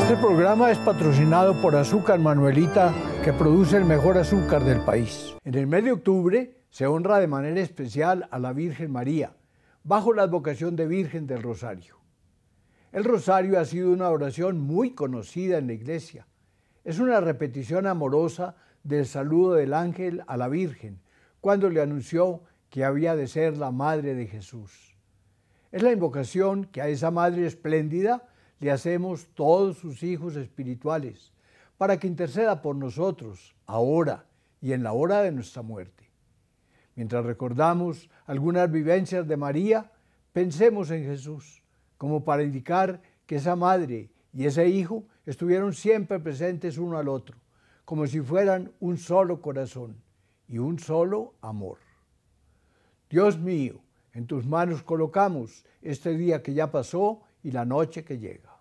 Este programa es patrocinado por Azúcar Manuelita, que produce el mejor azúcar del país. En el mes de octubre se honra de manera especial a la Virgen María, bajo la advocación de Virgen del Rosario. El rosario ha sido una oración muy conocida en la iglesia. Es una repetición amorosa del saludo del ángel a la Virgen, cuando le anunció que había de ser la madre de Jesús. Es la invocación que a esa madre espléndida le hacemos todos sus hijos espirituales, para que interceda por nosotros ahora y en la hora de nuestra muerte. Mientras recordamos algunas vivencias de María, pensemos en Jesús, como para indicar que esa madre y ese hijo estuvieron siempre presentes uno al otro, como si fueran un solo corazón y un solo amor. Dios mío, en tus manos colocamos este día que ya pasó y la noche que llega.